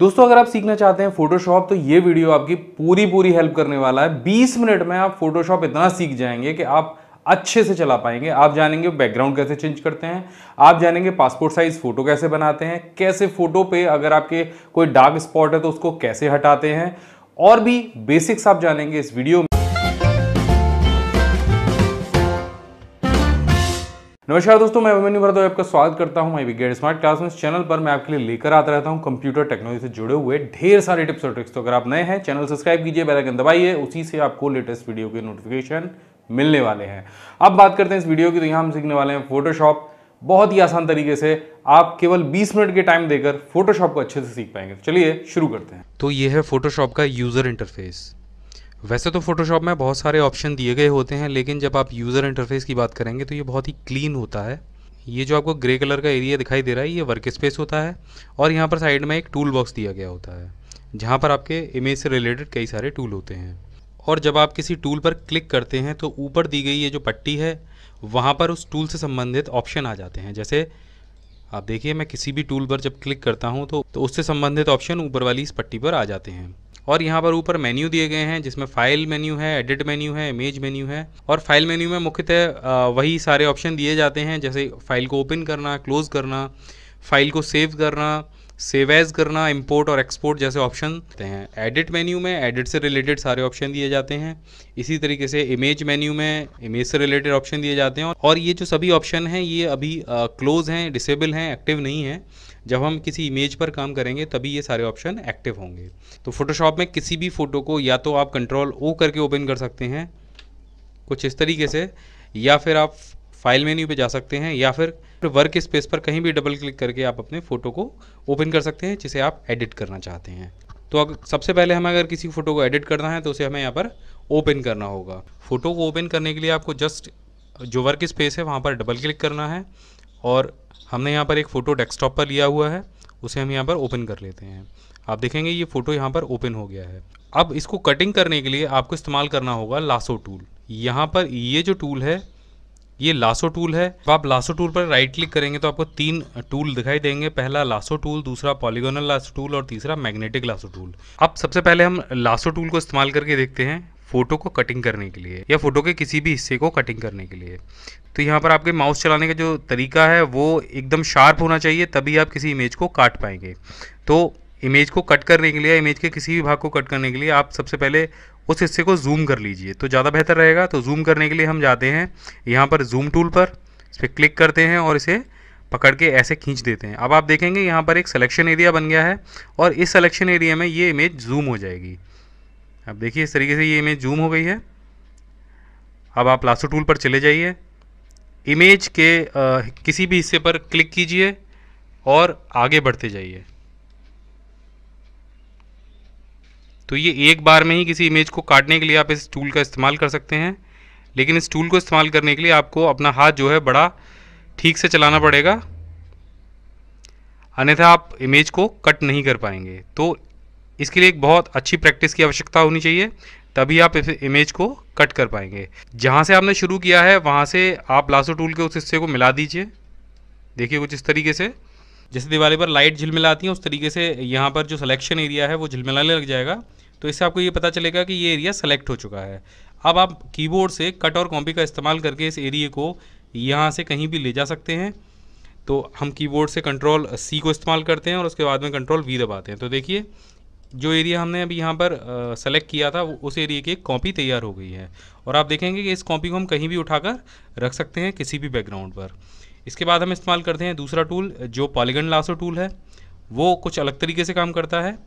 दोस्तों अगर आप सीखना चाहते हैं फोटोशॉप तो ये वीडियो आपकी पूरी पूरी हेल्प करने वाला है बीस मिनट में आप फोटोशॉप इतना सीख जाएंगे कि आप अच्छे से चला पाएंगे आप जानेंगे बैकग्राउंड कैसे चेंज करते हैं आप जानेंगे पासपोर्ट साइज फ़ोटो कैसे बनाते हैं कैसे फ़ोटो पे अगर आपके कोई डार्क स्पॉट है तो उसको कैसे हटाते हैं और भी बेसिक्स आप जानेंगे इस वीडियो में नमस्कार दोस्तों मैं अभिमन्यु भरदव आपका स्वागत करता हूं माई स्मार्ट क्लास में इस चैनल पर मैं आपके लिए लेकर आता रहता हूं कंप्यूटर टेक्नोलॉजी से जुड़े हुए ढेर सारे टिप्स और ट्रिक्स तो अगर आप नए हैं चैनल सब्सक्राइब कीजिए बेल आइकन दबाइए उसी से आपको लेटेस्ट वीडियो के नोटिफिकेशन मिलने वाले हैं अब बात करते हैं इस वीडियो की तो यहाँ हम सीखने वाले हैं फोटोशॉप बहुत ही आसान तरीके से आप केवल 20 मिनट के टाइम देकर फोटोशॉप को अच्छे से सीख पाएंगे तो चलिए शुरू करते हैं तो ये है फोटोशॉप का यूजर इंटरफेस वैसे तो फोटोशॉप में बहुत सारे ऑप्शन दिए गए होते हैं लेकिन जब आप यूज़र इंटरफेस की बात करेंगे तो ये बहुत ही क्लीन होता है ये जो आपको ग्रे कलर का एरिया दिखाई दे रहा है ये वर्क स्पेस होता है और यहाँ पर साइड में एक टूल बॉक्स दिया गया होता है जहाँ पर आपके इमेज से रिलेटेड कई सारे टूल होते हैं और जब आप किसी टूल पर क्लिक करते हैं तो ऊपर दी गई ये जो पट्टी है वहाँ पर उस टूल से संबंधित ऑप्शन आ जाते हैं जैसे आप देखिए मैं किसी भी टूल पर जब क्लिक करता हूँ तो, तो उससे संबंधित ऑप्शन ऊपर वाली इस पट्टी पर आ जाते हैं और यहाँ पर ऊपर मेन्यू दिए गए हैं जिसमें फाइल मेन्यू है एडिट मेन्यू है इमेज मेन्यू है और फाइल मेन्यू में मुख्यतः वही सारे ऑप्शन दिए जाते हैं जैसे फाइल को ओपन करना क्लोज करना फाइल को सेव करना सेव एज करना इंपोर्ट और एक्सपोर्ट जैसे ऑप्शन होते हैं एडिट मेन्यू में एडिट से रिलेटेड सारे ऑप्शन दिए जाते हैं इसी तरीके से इमेज मेन्यू में इमेज से रिलेटेड ऑप्शन दिए जाते हैं और ये जो सभी ऑप्शन हैं ये अभी क्लोज हैं डिसेबल हैं एक्टिव नहीं हैं जब हम किसी इमेज पर काम करेंगे तभी ये सारे ऑप्शन एक्टिव होंगे तो फोटोशॉप में किसी भी फ़ोटो को या तो आप कंट्रोल ओ करके ओपन कर सकते हैं कुछ इस तरीके से या फिर आप फाइल मेन्यू पे जा सकते हैं या फिर वर्क स्पेस पर कहीं भी डबल क्लिक करके आप अपने फ़ोटो को ओपन कर सकते हैं जिसे आप एडिट करना चाहते हैं तो अगर सबसे पहले हमें अगर किसी फ़ोटो को एडिट करना है तो उसे हमें यहाँ पर ओपन करना होगा फ़ोटो को ओपन करने के लिए आपको जस्ट जो वर्क स्पेस है वहाँ पर डबल क्लिक करना है और हमने यहाँ पर एक फ़ोटो डेस्कटॉप पर लिया हुआ है उसे हम यहाँ पर ओपन कर लेते हैं आप देखेंगे ये फ़ोटो यहाँ पर ओपन हो गया है अब इसको कटिंग करने के लिए आपको इस्तेमाल करना होगा लासो टूल यहाँ पर ये जो टूल है ये लासो टूल है अब आप लासो टूल पर राइट क्लिक करेंगे तो आपको तीन टूल दिखाई देंगे पहला लासो टूल दूसरा पॉलीगोनल लासो टूल और तीसरा मैग्नेटिक लासो टूल अब सबसे पहले हम लासो टूल को इस्तेमाल करके देखते हैं फोटो को कटिंग करने के लिए या फोटो के किसी भी हिस्से को कटिंग करने के लिए तो यहाँ पर आपके माउस चलाने का जो तरीका है वो एकदम शार्प होना चाहिए तभी आप किसी इमेज को काट पाएंगे तो इमेज को कट करने के लिए इमेज के किसी भी भाग को कट करने के लिए आप सबसे पहले उस हिस्से को जूम कर लीजिए तो ज़्यादा बेहतर रहेगा तो जूम करने के लिए हम जाते हैं यहाँ पर जूम टूल पर इस पर क्लिक करते हैं और इसे पकड़ के ऐसे खींच देते हैं अब आप देखेंगे यहाँ पर एक सिलेक्शन एरिया बन गया है और इस सिलेक्शन एरिया में ये इमेज जूम हो जाएगी अब देखिए इस तरीके से ये इमेज जूम हो गई है अब आप लासो टूल पर चले जाइए इमेज के आ, किसी भी हिस्से पर क्लिक कीजिए और आगे बढ़ते जाइए तो ये एक बार में ही किसी इमेज को काटने के लिए आप इस टूल का इस्तेमाल कर सकते हैं लेकिन इस टूल को इस्तेमाल करने के लिए आपको अपना हाथ जो है बड़ा ठीक से चलाना पड़ेगा अन्यथा आप इमेज को कट नहीं कर पाएंगे तो इसके लिए एक बहुत अच्छी प्रैक्टिस की आवश्यकता होनी चाहिए तभी आप इस इमेज को कट कर पाएंगे जहाँ से आपने शुरू किया है वहाँ से आप लासो टूल के उस हिस्से को मिला दीजिए देखिए कुछ इस तरीके से जैसे दिवाली पर लाइट झिलमिलाती है उस तरीके से यहाँ पर जो सिलेक्शन एरिया है वो झिलमिलाने लग जाएगा तो इससे आपको ये पता चलेगा कि ये एरिया सेलेक्ट हो चुका है अब आप कीबोर्ड से कट और कॉपी का इस्तेमाल करके इस एरिए को यहाँ से कहीं भी ले जा सकते हैं तो हम कीबोर्ड से कंट्रोल सी को इस्तेमाल करते हैं और उसके बाद में कंट्रोल वी दबाते हैं तो देखिए जो एरिया हमने अभी यहाँ पर सेलेक्ट किया था उस एरिया की एक कॉपी तैयार हो गई है और आप देखेंगे कि इस कॉपी को हम कहीं भी उठाकर रख सकते हैं किसी भी बैकग्राउंड पर इसके बाद हम इस्तेमाल करते हैं दूसरा टूल जो पॉलीगन लासो टूल है वो कुछ अलग तरीके से काम करता है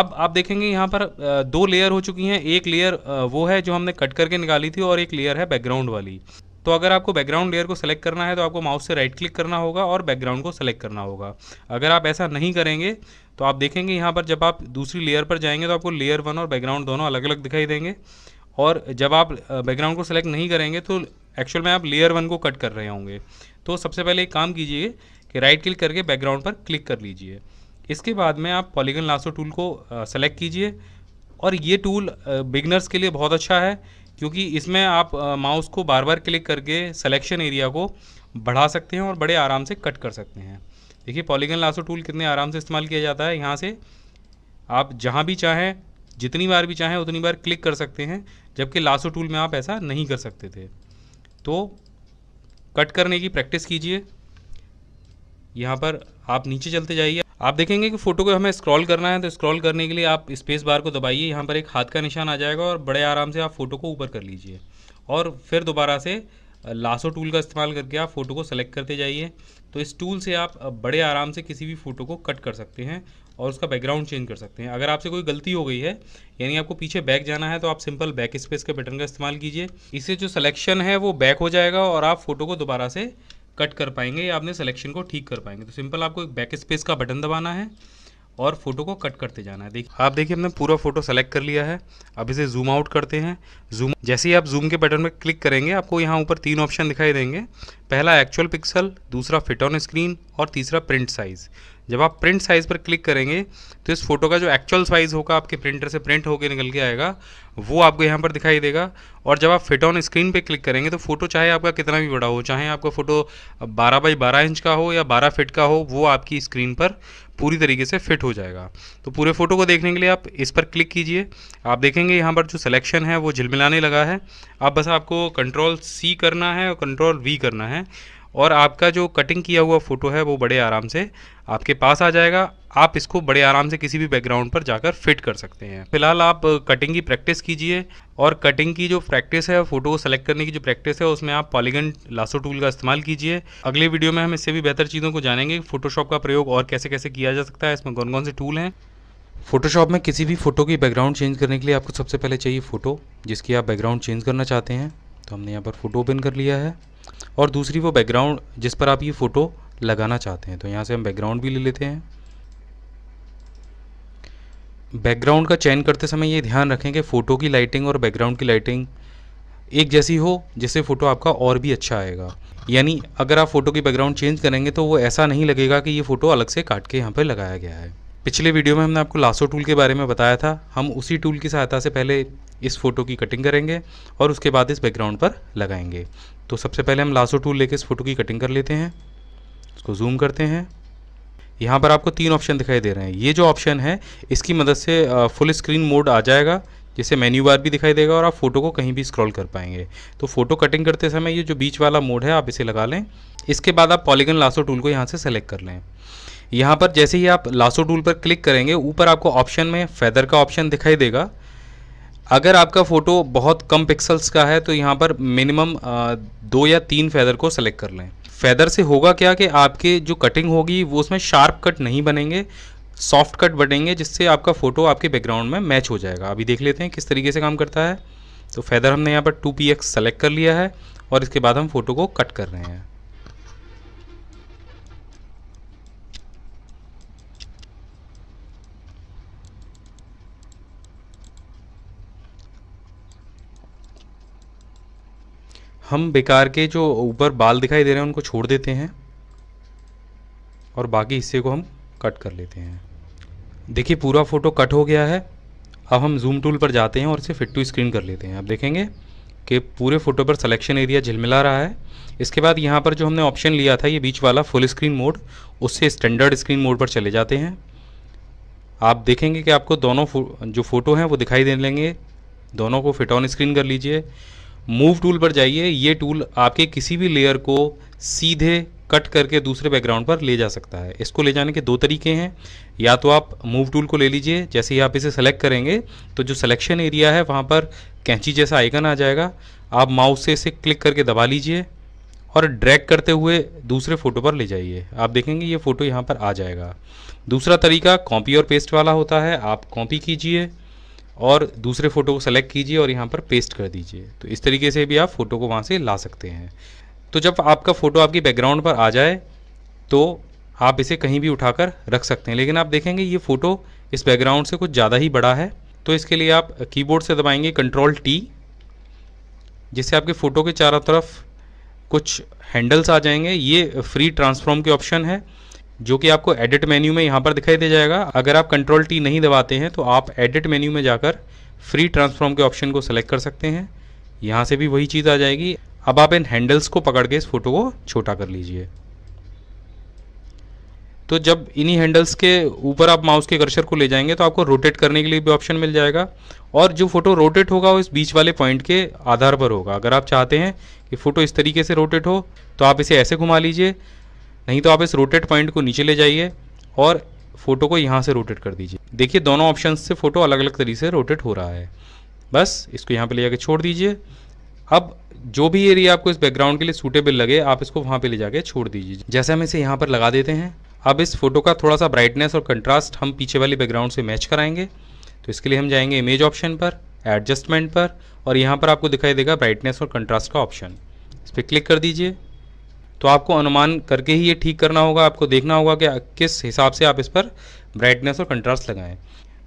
अब आप देखेंगे यहाँ पर दो लेयर हो चुकी हैं एक लेयर वो है जो हमने कट करके निकाली थी और एक लेयर है बैकग्राउंड वाली तो अगर आपको बैकग्राउंड लेयर को सेलेक्ट करना है तो आपको माउस से राइट क्लिक करना होगा और बैकग्राउंड को सेलेक्ट करना होगा अगर आप ऐसा नहीं करेंगे तो आप देखेंगे यहाँ पर जब आप दूसरी लेयर पर जाएंगे तो आपको लेयर वन और बैकग्राउंड दोनों अलग अलग दिखाई देंगे और जब आप बैकग्राउंड को सेलेक्ट नहीं करेंगे तो एक्चुअल में आप लेयर वन को कट कर रहे होंगे तो सबसे पहले एक काम कीजिए कि राइट क्लिक करके बैकग्राउंड पर क्लिक कर लीजिए इसके बाद में आप पॉलीगन लासो टूल को सेलेक्ट कीजिए और ये टूल बिगनर्स के लिए बहुत अच्छा है क्योंकि इसमें आप माउस को बार बार क्लिक करके सिलेक्शन एरिया को बढ़ा सकते हैं और बड़े आराम से कट कर सकते हैं देखिए पॉलीगन लासो टूल कितने आराम से इस्तेमाल किया जाता है यहाँ से आप जहाँ भी चाहें जितनी बार भी चाहें उतनी बार क्लिक कर सकते हैं जबकि लासो टूल में आप ऐसा नहीं कर सकते थे तो कट करने की प्रैक्टिस कीजिए यहाँ पर आप नीचे चलते जाइए आप देखेंगे कि फ़ोटो को हमें स्क्रॉल करना है तो स्क्रॉल करने के लिए आप स्पेस बार को दबाइए यहाँ पर एक हाथ का निशान आ जाएगा और बड़े आराम से आप फ़ोटो को ऊपर कर लीजिए और फिर दोबारा से लासो टूल का इस्तेमाल करके आप फ़ोटो को सेलेक्ट करते जाइए तो इस टूल से आप बड़े आराम से किसी भी फ़ोटो को कट कर सकते हैं और उसका बैकग्राउंड चेंज कर सकते हैं अगर आपसे कोई गलती हो गई है यानी आपको पीछे बैक जाना है तो आप सिंपल बैक स्पेस के बटन का इस्तेमाल कीजिए इससे जो सलेक्शन है वो बैक हो जाएगा और आप फ़ोटो को दोबारा से कट कर पाएंगे या अपने सिलेक्शन को ठीक कर पाएंगे तो सिंपल आपको एक बैक स्पेस का बटन दबाना है और फोटो को कट करते जाना है देखिए आप देखिए हमने पूरा फोटो सेलेक्ट कर लिया है अब इसे जूम आउट करते हैं जूम जैसे ही आप जूम के बटन में क्लिक करेंगे आपको यहाँ ऊपर तीन ऑप्शन दिखाई देंगे पहला एक्चुअल पिक्सल दूसरा फिट ऑन स्क्रीन और तीसरा प्रिंट साइज़ जब आप प्रिंट साइज़ पर क्लिक करेंगे तो इस फोटो का जो एक्चुअल साइज़ होगा आपके प्रिंटर से प्रिंट होकर निकल के आएगा वो आपको यहाँ पर दिखाई देगा और जब आप फिट ऑन स्क्रीन पे क्लिक करेंगे तो फोटो चाहे आपका कितना भी बड़ा हो चाहे आपका फ़ोटो 12 बाई 12 इंच का हो या 12 फिट का हो वो आपकी स्क्रीन पर पूरी तरीके से फिट हो जाएगा तो पूरे फ़ोटो को देखने के लिए आप इस पर क्लिक कीजिए आप देखेंगे यहाँ पर जो सिलेक्शन है वो झिलमिलाने लगा है अब बस आपको कंट्रोल सी करना है और कंट्रोल वी करना है और आपका जो कटिंग किया हुआ फ़ोटो है वो बड़े आराम से आपके पास आ जाएगा आप इसको बड़े आराम से किसी भी बैकग्राउंड पर जाकर फिट कर सकते हैं फिलहाल आप कटिंग की प्रैक्टिस कीजिए और कटिंग की जो प्रैक्टिस है फोटो को सेलेक्ट करने की जो प्रैक्टिस है उसमें आप पॉलीगन लासो टूल का इस्तेमाल कीजिए अगले वीडियो में हम इससे भी बेहतर चीज़ों को जानेंगे फोटोशॉप का प्रयोग और कैसे कैसे किया जा सकता है इसमें कौन कौन से टूल हैं फोटोशॉप में किसी भी फ़ोटो की बैकग्राउंड चेंज करने के लिए आपको सबसे पहले चाहिए फ़ोटो जिसकी आप बैकग्राउंड चेंज करना चाहते हैं तो हमने यहाँ पर फ़ोटो ओपन कर लिया है और दूसरी वो बैकग्राउंड जिस पर आप ये फ़ोटो लगाना चाहते हैं तो यहाँ से हम बैकग्राउंड भी ले लेते हैं बैकग्राउंड का चयन करते समय ये ध्यान रखें कि फ़ोटो की लाइटिंग और बैकग्राउंड की लाइटिंग एक जैसी हो जिससे फ़ोटो आपका और भी अच्छा आएगा यानी अगर आप फ़ोटो की बैकग्राउंड चेंज करेंगे तो वो ऐसा नहीं लगेगा कि ये फ़ोटो अलग से काट के यहाँ पर लगाया गया है पिछले वीडियो में हमने आपको लासो टूल के बारे में बताया था हम उसी टूल की सहायता से पहले इस फोटो की कटिंग करेंगे और उसके बाद इस बैकग्राउंड पर लगाएंगे तो सबसे पहले हम लासो टूल लेके इस फोटो की कटिंग कर लेते हैं इसको जूम करते हैं यहाँ पर आपको तीन ऑप्शन दिखाई दे रहे हैं ये जो ऑप्शन है इसकी मदद से फुल स्क्रीन मोड आ जाएगा जिससे मेन्यू बार भी दिखाई देगा और आप फोटो को कहीं भी स्क्रॉल कर पाएंगे तो फोटो कटिंग करते समय ये जो बीच वाला मोड है आप इसे लगा लें इसके बाद आप पॉलीगन लासो टूल को यहाँ से सेलेक्ट कर लें यहाँ पर जैसे ही आप लासो टूल पर क्लिक करेंगे ऊपर आपको ऑप्शन में फैदर का ऑप्शन दिखाई देगा अगर आपका फ़ोटो बहुत कम पिक्सल्स का है तो यहाँ पर मिनिमम दो या तीन फैदर को सेलेक्ट कर लें फैदर से होगा क्या कि आपके जो कटिंग होगी वो उसमें शार्प कट नहीं बनेंगे सॉफ्ट कट बनेंगे जिससे आपका फ़ोटो आपके बैकग्राउंड में मैच हो जाएगा अभी देख लेते हैं किस तरीके से काम करता है तो फैदर हमने यहाँ पर टू पी सेलेक्ट कर लिया है और इसके बाद हम फ़ोटो को कट कर रहे हैं हम बेकार के जो ऊपर बाल दिखाई दे रहे हैं उनको छोड़ देते हैं और बाकी हिस्से को हम कट कर लेते हैं देखिए पूरा फ़ोटो कट हो गया है अब हम जूम टूल पर जाते हैं और इसे फिट टू स्क्रीन कर लेते हैं आप देखेंगे कि पूरे फ़ोटो पर सिलेक्शन एरिया झिलमिला रहा है इसके बाद यहाँ पर जो हमने ऑप्शन लिया था ये बीच वाला फुल स्क्रीन मोड उससे स्टैंडर्ड स्क्रीन मोड पर चले जाते हैं आप देखेंगे कि आपको दोनों फो, जो फ़ोटो हैं वो दिखाई देने लेंगे दोनों को फिट ऑन स्क्रीन कर लीजिए मूव टूल पर जाइए ये टूल आपके किसी भी लेयर को सीधे कट करके दूसरे बैकग्राउंड पर ले जा सकता है इसको ले जाने के दो तरीके हैं या तो आप मूव टूल को ले लीजिए जैसे ही आप इसे सेलेक्ट करेंगे तो जो सिलेक्शन एरिया है वहाँ पर कैंची जैसा आइकन आ जाएगा आप माउस से इसे क्लिक करके दबा लीजिए और ड्रैग करते हुए दूसरे फ़ोटो पर ले जाइए आप देखेंगे ये फ़ोटो यहाँ पर आ जाएगा दूसरा तरीका कॉपी और पेस्ट वाला होता है आप कॉपी कीजिए और दूसरे फ़ोटो को सेलेक्ट कीजिए और यहाँ पर पेस्ट कर दीजिए तो इस तरीके से भी आप फ़ोटो को वहाँ से ला सकते हैं तो जब आपका फ़ोटो आपकी बैकग्राउंड पर आ जाए तो आप इसे कहीं भी उठाकर रख सकते हैं लेकिन आप देखेंगे ये फ़ोटो इस बैकग्राउंड से कुछ ज़्यादा ही बड़ा है तो इसके लिए आप कीबोर्ड से दबाएंगे कंट्रोल टी जिससे आपके फ़ोटो के चारों तरफ कुछ हैंडल्स आ जाएंगे ये फ्री ट्रांसफॉर्म के ऑप्शन है जो कि आपको एडिट मेन्यू में यहाँ पर दिखाई दे जाएगा अगर आप कंट्रोल टी नहीं दबाते हैं तो आप एडिट मेन्यू में जाकर फ्री ट्रांसफॉर्म के ऑप्शन को सेलेक्ट कर सकते हैं यहाँ से भी वही चीज़ आ जाएगी अब आप इन हैंडल्स को पकड़ के इस फोटो को छोटा कर लीजिए तो जब इन्हीं हैंडल्स के ऊपर आप माउस के कर्शर को ले जाएंगे तो आपको रोटेट करने के लिए भी ऑप्शन मिल जाएगा और जो फोटो रोटेट होगा वो इस बीच वाले पॉइंट के आधार पर होगा अगर आप चाहते हैं कि फ़ोटो इस तरीके से रोटेट हो तो आप इसे ऐसे घुमा लीजिए नहीं तो आप इस रोटेट पॉइंट को नीचे ले जाइए और फ़ोटो को यहाँ से रोटेट कर दीजिए देखिए दोनों ऑप्शन से फ़ोटो अलग अलग तरीके से रोटेट हो रहा है बस इसको यहाँ पे ले जाके छोड़ दीजिए अब जो भी एरिया आपको इस बैकग्राउंड के लिए सूटेबल लगे आप इसको वहाँ पे ले जाके छोड़ दीजिए जैसे हम इसे यहाँ पर लगा देते हैं अब इस फोटो का थोड़ा सा ब्राइटनेस और कंट्रास्ट हम पीछे वाले बैकग्राउंड से मैच कराएंगे तो इसके लिए हम जाएंगे इमेज ऑप्शन पर एडजस्टमेंट पर और यहाँ पर आपको दिखाई देगा ब्राइटनेस और कंट्रास्ट का ऑप्शन इस पर क्लिक कर दीजिए तो आपको अनुमान करके ही ये ठीक करना होगा आपको देखना होगा कि किस हिसाब से आप इस पर ब्राइटनेस और कंट्रास्ट लगाएं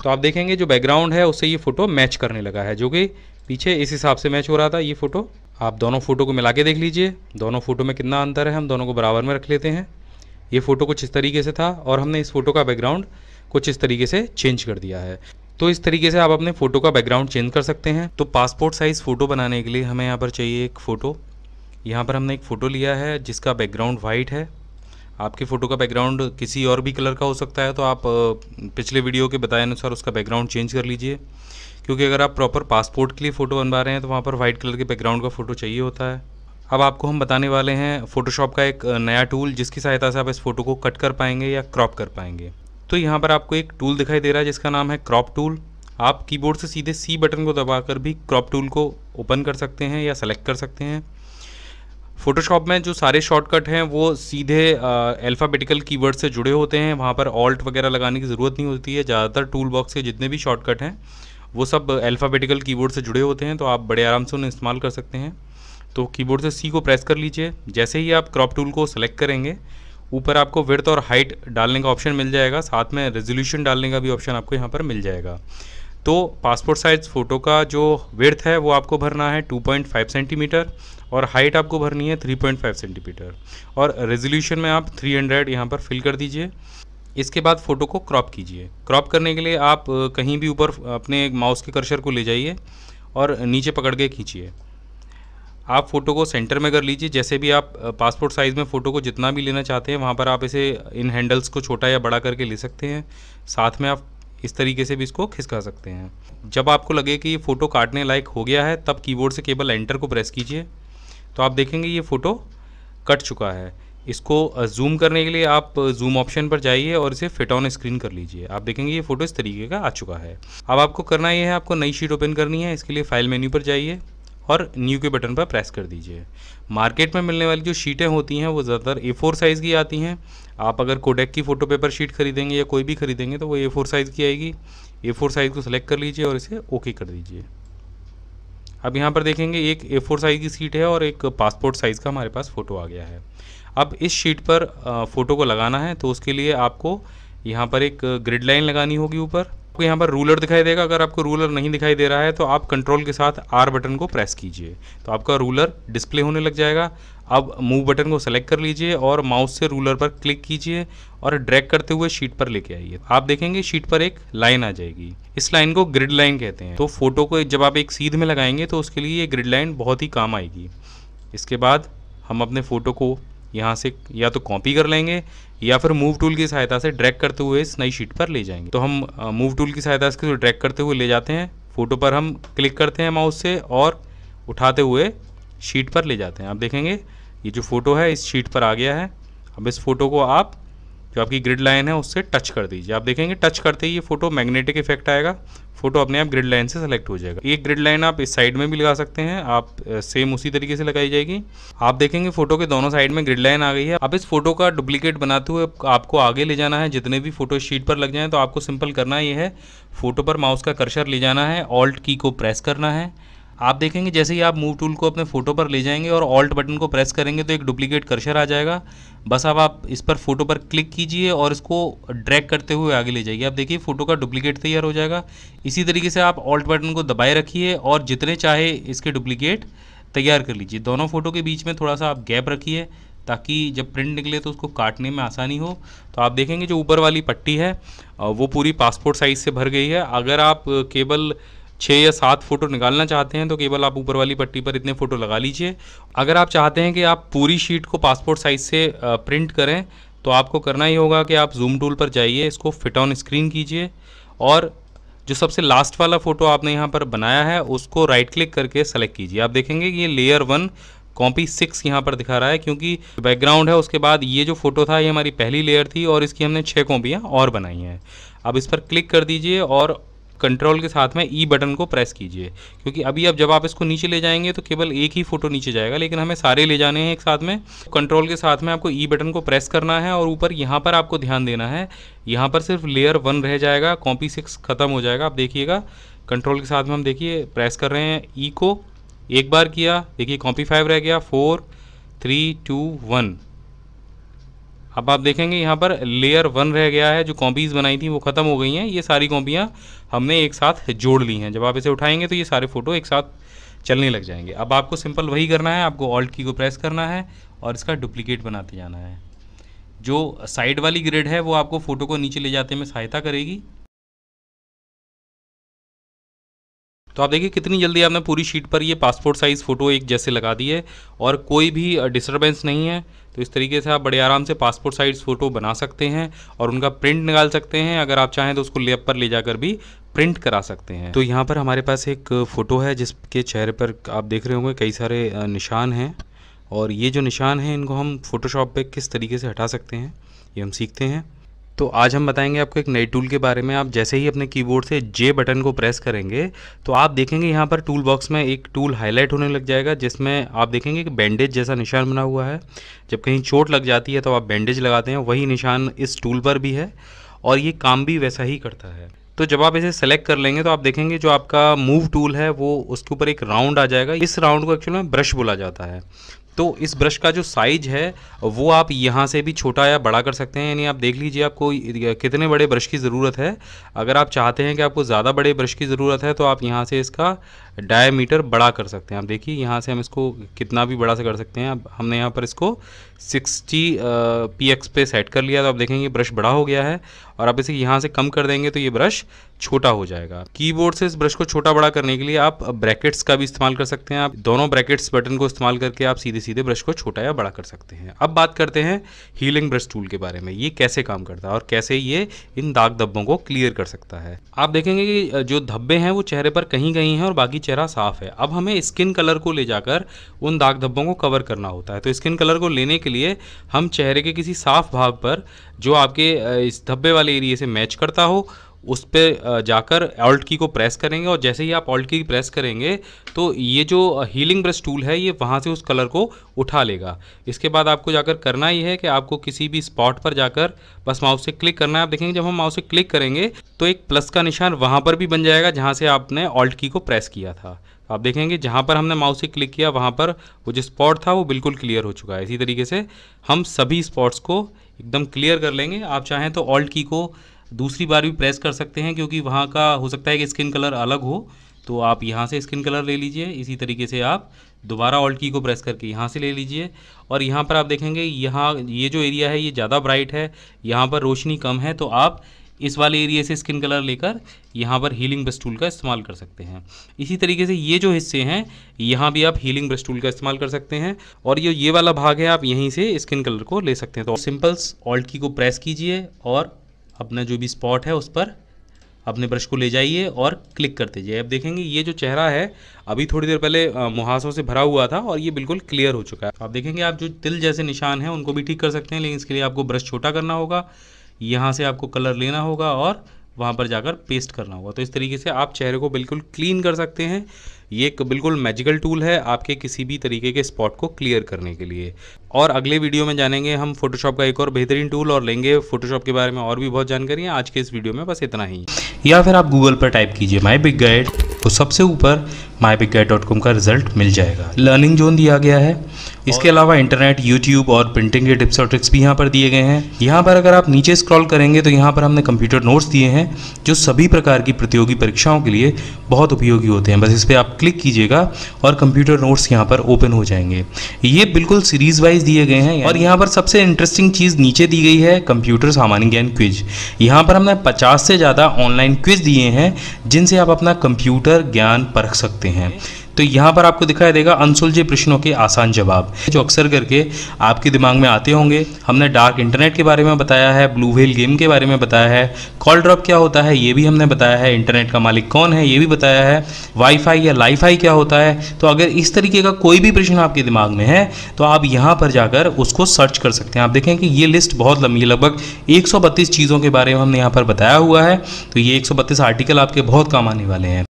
तो आप देखेंगे जो बैकग्राउंड है उससे ये फ़ोटो मैच करने लगा है जो कि पीछे इस हिसाब से मैच हो रहा था ये फ़ोटो आप दोनों फ़ोटो को मिला के देख लीजिए दोनों फ़ोटो में कितना अंतर है हम दोनों को बराबर में रख लेते हैं ये फ़ोटो कुछ इस तरीके से था और हमने इस फ़ोटो का बैकग्राउंड कुछ इस तरीके से चेंज कर दिया है तो इस तरीके से आप अपने फ़ोटो का बैकग्राउंड चेंज कर सकते हैं तो पासपोर्ट साइज़ फ़ोटो बनाने के लिए हमें यहाँ पर चाहिए एक फ़ोटो यहाँ पर हमने एक फ़ोटो लिया है जिसका बैकग्राउंड वाइट है आपकी फ़ोटो का बैकग्राउंड किसी और भी कलर का हो सकता है तो आप पिछले वीडियो के बताए अनुसार उसका बैकग्राउंड चेंज कर लीजिए क्योंकि अगर आप प्रॉपर पासपोर्ट के लिए फ़ोटो बनवा रहे हैं तो वहाँ पर वाइट कलर के बैकग्राउंड का फ़ोटो चाहिए होता है अब आपको हम बताने वाले हैं फ़ोटोशॉप का एक नया टूल जिसकी सहायता से आप इस फ़ोटो को कट कर पाएंगे या क्रॉप कर पाएंगे तो यहाँ पर आपको एक टूल दिखाई दे रहा है जिसका नाम है क्रॉप टूल आप कीबोर्ड से सीधे सी बटन को दबाकर भी क्रॉप टूल को ओपन कर सकते हैं या सेलेक्ट कर सकते हैं फोटोशॉप में जो सारे शॉर्टकट हैं वो सीधे अल्फ़ाबेटिकल कीवर्ड से जुड़े होते हैं वहाँ पर ऑल्ट वगैरह लगाने की ज़रूरत नहीं होती है ज़्यादातर टूल बॉक्स के जितने भी शॉर्टकट हैं वो सब अल्फ़ाबेटिकल कीबोर्ड से जुड़े होते हैं तो आप बड़े आराम से उन्हें इस्तेमाल कर सकते हैं तो कीबोर्ड से सी को प्रेस कर लीजिए जैसे ही आप क्रॉप टूल को सेलेक्ट करेंगे ऊपर आपको विर्थ और हाइट डालने का ऑप्शन मिल जाएगा साथ में रेजोल्यूशन डालने का भी ऑप्शन आपको यहाँ पर मिल जाएगा तो पासपोर्ट साइज़ फ़ोटो का जो वेड़थ है वो आपको भरना है 2.5 सेंटीमीटर और हाइट आपको भरनी है 3.5 सेंटीमीटर और रेजोल्यूशन में आप 300 हंड्रेड यहाँ पर फिल कर दीजिए इसके बाद फ़ोटो को क्रॉप कीजिए क्रॉप करने के लिए आप कहीं भी ऊपर अपने माउस के कर्शर को ले जाइए और नीचे पकड़ के खींचिए आप फ़ोटो को सेंटर में कर लीजिए जैसे भी आप पासपोर्ट साइज़ में फ़ोटो को जितना भी लेना चाहते हैं वहाँ पर आप इसे इन हैंडल्स को छोटा या बड़ा करके ले सकते हैं साथ में आप इस तरीके से भी इसको खिसका सकते हैं जब आपको लगे कि ये फ़ोटो काटने लायक हो गया है तब कीबोर्ड से केवल एंटर को प्रेस कीजिए तो आप देखेंगे ये फ़ोटो कट चुका है इसको जूम करने के लिए आप जूम ऑप्शन पर जाइए और इसे फिट ऑन स्क्रीन कर लीजिए आप देखेंगे ये फ़ोटो इस तरीके का आ चुका है अब आपको करना ये है आपको नई शीट ओपन करनी है इसके लिए फाइल मेन्यू पर जाइए और न्यू के बटन पर प्रेस कर दीजिए मार्केट में मिलने वाली जो शीटें होती हैं वो ज़्यादातर ए फोर साइज़ की आती हैं आप अगर कोडेक की फ़ोटो पेपर शीट खरीदेंगे या कोई भी खरीदेंगे तो वो ए फोर साइज़ की आएगी ए फोर साइज़ को सिलेक्ट कर लीजिए और इसे ओके कर दीजिए अब यहाँ पर देखेंगे एक ए फोर साइज़ की सीट है और एक पासपोर्ट साइज़ का हमारे पास फ़ोटो आ गया है अब इस शीट पर फ़ोटो को लगाना है तो उसके लिए आपको यहाँ पर एक ग्रिड लाइन लगानी होगी ऊपर आपको यहाँ पर रूलर दिखाई देगा अगर आपको रूलर नहीं दिखाई दे रहा है तो आप कंट्रोल के साथ आर बटन को प्रेस कीजिए तो आपका रूलर डिस्प्ले होने लग जाएगा अब मूव बटन को सेलेक्ट कर लीजिए और माउस से रूलर पर क्लिक कीजिए और ड्रैग करते हुए शीट पर लेके आइए आप देखेंगे शीट पर एक लाइन आ जाएगी इस लाइन को ग्रिड लाइन कहते हैं तो फोटो को जब आप एक सीध में लगाएंगे तो उसके लिए ये ग्रिड लाइन बहुत ही काम आएगी इसके बाद हम अपने फ़ोटो को यहाँ से या तो कॉपी कर लेंगे या फिर मूव टूल की सहायता से ड्रैग करते हुए इस नई शीट पर ले जाएंगे तो हम मूव टूल की सहायता से ड्रैग करते हुए ले जाते हैं फ़ोटो पर हम क्लिक करते हैं माउस से और उठाते हुए शीट पर ले जाते हैं आप देखेंगे ये जो फ़ोटो है इस शीट पर आ गया है अब इस फ़ोटो को आप जो आपकी ग्रिड लाइन है उससे टच कर दीजिए आप देखेंगे टच करते ही ये फोटो मैग्नेटिक इफेक्ट आएगा फोटो अपने आप ग्रिड लाइन से सेलेक्ट हो जाएगा एक ग्रिड लाइन आप इस साइड में भी लगा सकते हैं आप सेम उसी तरीके से लगाई जाएगी आप देखेंगे फोटो के दोनों साइड में ग्रिड लाइन आ गई है अब इस फोटो का डुप्लीकेट बनाते हुए आपको आगे ले जाना है जितने भी फोटो शीट पर लग जाए तो आपको सिंपल करना ये है फोटो पर माउस का कर्शर ले जाना है ऑल्ट की को प्रेस करना है आप देखेंगे जैसे ही आप मूव टूल को अपने फ़ोटो पर ले जाएंगे और ऑल्ट बटन को प्रेस करेंगे तो एक डुप्लीकेट कर्शर आ जाएगा बस अब आप इस पर फ़ोटो पर क्लिक कीजिए और इसको ड्रैग करते हुए आगे ले जाइए आप देखिए फ़ोटो का डुप्लीकेट तैयार हो जाएगा इसी तरीके से आप ऑल्ट बटन को दबाए रखिए और जितने चाहे इसके डुप्लीकेट तैयार कर लीजिए दोनों फ़ोटो के बीच में थोड़ा सा आप गैप रखिए ताकि जब प्रिंट निकले तो उसको काटने में आसानी हो तो आप देखेंगे जो ऊपर वाली पट्टी है वो पूरी पासपोर्ट साइज़ से भर गई है अगर आप केवल छः या सात फ़ोटो निकालना चाहते हैं तो केवल आप ऊपर वाली पट्टी पर इतने फ़ोटो लगा लीजिए अगर आप चाहते हैं कि आप पूरी शीट को पासपोर्ट साइज़ से प्रिंट करें तो आपको करना ही होगा कि आप जूम टूल पर जाइए इसको फिट ऑन स्क्रीन कीजिए और जो सबसे लास्ट वाला फ़ोटो आपने यहाँ पर बनाया है उसको राइट क्लिक करके सेलेक्ट कीजिए आप देखेंगे ये लेयर वन कॉपी सिक्स यहाँ पर दिखा रहा है क्योंकि बैकग्राउंड है उसके बाद ये जो फोटो था ये हमारी पहली लेयर थी और इसकी हमने छः कॉपियाँ और बनाई हैं अब इस पर क्लिक कर दीजिए और कंट्रोल के साथ में ई e बटन को प्रेस कीजिए क्योंकि अभी अब जब आप इसको नीचे ले जाएंगे तो केवल एक ही फोटो नीचे जाएगा लेकिन हमें सारे ले जाने हैं एक साथ में कंट्रोल के साथ में आपको ई e बटन को प्रेस करना है और ऊपर यहाँ पर आपको ध्यान देना है यहाँ पर सिर्फ लेयर वन रह जाएगा कॉपी सिक्स खत्म हो जाएगा आप देखिएगा कंट्रोल के साथ में हम देखिए प्रेस कर रहे हैं ई e को एक बार किया देखिए कॉपी फाइव रह गया फोर थ्री टू वन अब आप देखेंगे यहाँ पर लेयर वन रह गया है जो कॉपीज़ बनाई थी वो ख़त्म हो गई हैं ये सारी कॉपियाँ हमने एक साथ जोड़ ली हैं जब आप इसे उठाएंगे तो ये सारे फ़ोटो एक साथ चलने लग जाएंगे अब आपको सिंपल वही करना है आपको ऑल्ट की को प्रेस करना है और इसका डुप्लीकेट बनाते जाना है जो साइड वाली ग्रिड है वो आपको फ़ोटो को नीचे ले जाते में सहायता करेगी तो आप देखिए कितनी जल्दी आपने पूरी शीट पर ये पासपोर्ट साइज़ फ़ोटो एक जैसे लगा दी है और कोई भी डिस्टर्बेंस नहीं है तो इस तरीके से आप बड़े आराम से पासपोर्ट साइज़ फ़ोटो बना सकते हैं और उनका प्रिंट निकाल सकते हैं अगर आप चाहें तो उसको लेप पर ले जाकर भी प्रिंट करा सकते हैं तो यहाँ पर हमारे पास एक फ़ोटो है जिसके चेहरे पर आप देख रहे होंगे कई सारे निशान हैं और ये जो निशान हैं इनको हम फोटोशॉप पर किस तरीके से हटा सकते हैं ये हम सीखते हैं तो आज हम बताएंगे आपको एक नई टूल के बारे में आप जैसे ही अपने कीबोर्ड से जे बटन को प्रेस करेंगे तो आप देखेंगे यहाँ पर टूल बॉक्स में एक टूल हाईलाइट होने लग जाएगा जिसमें आप देखेंगे कि बैंडेज जैसा निशान बना हुआ है जब कहीं चोट लग जाती है तो आप बैंडेज लगाते हैं वही निशान इस टूल पर भी है और ये काम भी वैसा ही करता है तो जब आप इसे सेलेक्ट कर लेंगे तो आप देखेंगे जो आपका मूव टूल है वो उसके ऊपर एक राउंड आ जाएगा इस राउंड को एक्चुअली में ब्रश बोला जाता है तो इस ब्रश का जो साइज है वो आप यहाँ से भी छोटा या बड़ा कर सकते हैं यानी आप देख लीजिए आपको कितने बड़े ब्रश की ज़रूरत है अगर आप चाहते हैं कि आपको ज़्यादा बड़े ब्रश की ज़रूरत है तो आप यहाँ से इसका डायमीटर बड़ा कर सकते हैं आप देखिए यहाँ से हम इसको कितना भी बड़ा से कर सकते हैं अब हमने यहाँ पर इसको 60 पी एक्स पे सेट कर लिया तो आप देखेंगे ब्रश बड़ा हो गया है और आप इसे यहाँ से कम कर देंगे तो ये ब्रश छोटा हो जाएगा कीबोर्ड से इस ब्रश को छोटा बड़ा करने के लिए आप ब्रैकेट्स का भी इस्तेमाल कर सकते हैं आप दोनों ब्रैकेट्स बटन को इस्तेमाल करके आप सीधे सीधे ब्रश को छोटा या बड़ा कर सकते हैं अब बात करते हैं हीलिंग ब्रश टूल के बारे में ये कैसे काम करता है और कैसे ये इन दाग धब्बों को क्लियर कर सकता है आप देखेंगे कि जो धब्बे हैं वो चेहरे पर कहीं कहीं हैं और बाकी चेहरा साफ है अब हमें स्किन कलर को ले जाकर उन दाग धब्बों को कवर करना होता है तो स्किन कलर को लेने के लिए हम चेहरे के किसी साफ भाग पर जो आपके इस धब्बे वाले एरिए से मैच करता हो उस पर जाकर ऑल्ट की को प्रेस करेंगे और जैसे ही आप ऑल्ट की प्रेस करेंगे तो ये जो हीलिंग ब्रश टूल है ये वहाँ से उस कलर को उठा लेगा इसके बाद आपको जाकर करना ही है कि आपको किसी भी स्पॉट पर जाकर बस माउस से क्लिक करना है आप देखेंगे जब हम माउस से क्लिक करेंगे तो एक प्लस का निशान वहाँ पर भी बन जाएगा जहाँ से आपने ऑल्ट की को प्रेस किया था आप देखेंगे जहाँ पर हमने माउस से क्लिक किया वहाँ पर वो जो स्पॉट था वो बिल्कुल क्लियर हो चुका है इसी तरीके से हम सभी स्पॉट्स को एकदम क्लियर कर लेंगे आप चाहें तो ऑल्ट की को दूसरी बार भी प्रेस कर सकते हैं क्योंकि वहाँ का हो सकता है कि स्किन कलर अलग हो तो आप यहाँ से स्किन कलर ले लीजिए इसी तरीके से आप दोबारा ऑल्ट की को प्रेस करके यहाँ से ले लीजिए और यहाँ पर आप देखेंगे यहाँ ये जो एरिया है ये ज़्यादा ब्राइट है यहाँ पर रोशनी कम है तो आप इस वाले एरिया से स्किन कलर लेकर यहाँ पर हीलिंग ब्रश टूल का इस्तेमाल कर सकते हैं इसी तरीके से ये जो हिस्से हैं यहाँ भी आप हीलिंग ब्रश टूल का इस्तेमाल कर सकते हैं और ये ये वाला भाग है आप यहीं से स्किन कलर को ले सकते हैं तो सिंपल्स ऑल्ट की को प्रेस कीजिए और अपना जो भी स्पॉट है उस पर अपने ब्रश को ले जाइए और क्लिक करते जाइए अब देखेंगे ये जो चेहरा है अभी थोड़ी देर पहले मुहासों से भरा हुआ था और ये बिल्कुल क्लियर हो चुका है आप देखेंगे आप जो तिल जैसे निशान हैं उनको भी ठीक कर सकते हैं लेकिन इसके लिए आपको ब्रश छोटा करना होगा यहाँ से आपको कलर लेना होगा और वहाँ पर जाकर पेस्ट करना होगा तो इस तरीके से आप चेहरे को बिल्कुल क्लीन कर सकते हैं ये एक बिल्कुल मैजिकल टूल है आपके किसी भी तरीके के स्पॉट को क्लियर करने के लिए और अगले वीडियो में जानेंगे हम फोटोशॉप का एक और बेहतरीन टूल और लेंगे फोटोशॉप के बारे में और भी बहुत जानकारी है आज के इस वीडियो में बस इतना ही या फिर आप गूगल पर टाइप कीजिए माई बिग गाइड तो सबसे ऊपर my big guide dot com का रिजल्ट मिल जाएगा लर्निंग जोन दिया गया है इसके अलावा इंटरनेट यूट्यूब और प्रिंटिंग के टिप्स और ट्रिक्स भी यहाँ पर दिए गए हैं यहाँ पर अगर आप नीचे स्क्रॉल करेंगे तो यहाँ पर हमने कंप्यूटर नोट्स दिए हैं जो सभी प्रकार की प्रतियोगी परीक्षाओं के लिए बहुत उपयोगी होते हैं बस इस पर आप क्लिक कीजिएगा और कंप्यूटर नोट्स यहाँ पर ओपन हो जाएंगे ये बिल्कुल सीरीज वाइज दिए गए हैं और यहाँ पर सबसे इंटरेस्टिंग चीज़ नीचे दी गई है कंप्यूटर सामान्य ज्ञान क्विज यहाँ पर हमने पचास से ज़्यादा ऑनलाइन क्विज दिए हैं जिनसे आप अपना कंप्यूटर ज्ञान परख सकते हैं तो यहाँ पर आपको दिखाई देगा अनसुलझे प्रश्नों के आसान जवाब जो अक्सर करके आपके दिमाग में आते होंगे हमने डार्क इंटरनेट के बारे में बताया है ब्लू व्हील गेम के बारे में बताया है कॉल ड्रॉप क्या होता है ये भी हमने बताया है इंटरनेट का मालिक कौन है ये भी बताया है वाईफाई या लाईफाई क्या होता है तो अगर इस तरीके का कोई भी प्रश्न आपके दिमाग में है तो आप यहाँ पर जाकर उसको सर्च कर सकते हैं आप देखें कि ये लिस्ट बहुत लंबी लगभग एक चीज़ों के बारे में हमने यहाँ पर बताया हुआ है तो ये एक आर्टिकल आपके बहुत काम आने वाले हैं